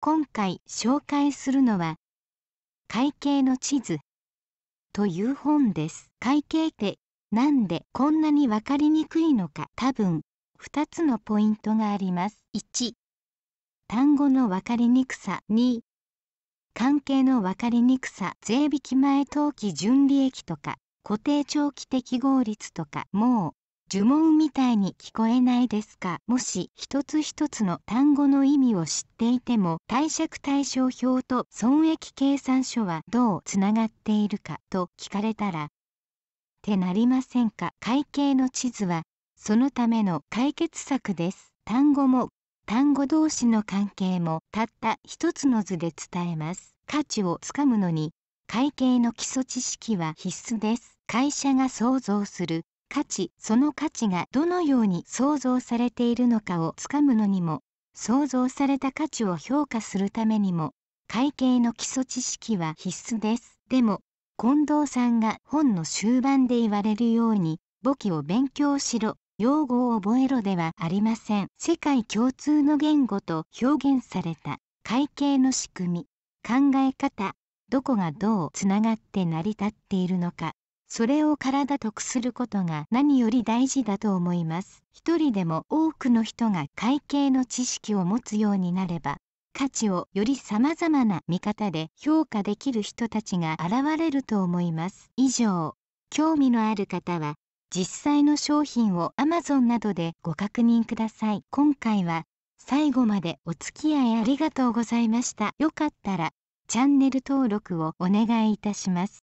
今回紹介するのは会計の地図という本です。会計ってなんでこんなにわかりにくいのか多分2つのポイントがあります。1単語のわかりにくさ2関係のわかりにくさ税引き前登記純利益とか固定長期適合率とかもう呪文みたいに聞こえないですかもし一つ一つの単語の意味を知っていても貸借対照表と損益計算書はどうつながっているかと聞かれたらってなりませんか会計の地図はそのための解決策です単語も単語同士の関係もたった一つの図で伝えます価値をつかむのに会計の基礎知識は必須です会社が創造する価値その価値がどのように創造されているのかをつかむのにも創造された価値を評価するためにも会計の基礎知識は必須ですでも近藤さんが本の終盤で言われるように簿記を勉強しろ用語を覚えろではありません世界共通の言語と表現された会計の仕組み考え方どこがどうつながって成り立っているのかそれを体得することが何より大事だと思います一人でも多くの人が会計の知識を持つようになれば価値をより様々な見方で評価できる人たちが現れると思います以上興味のある方は実際の商品を Amazon などでご確認ください今回は最後までお付き合いありがとうございましたよかったらチャンネル登録をお願いいたします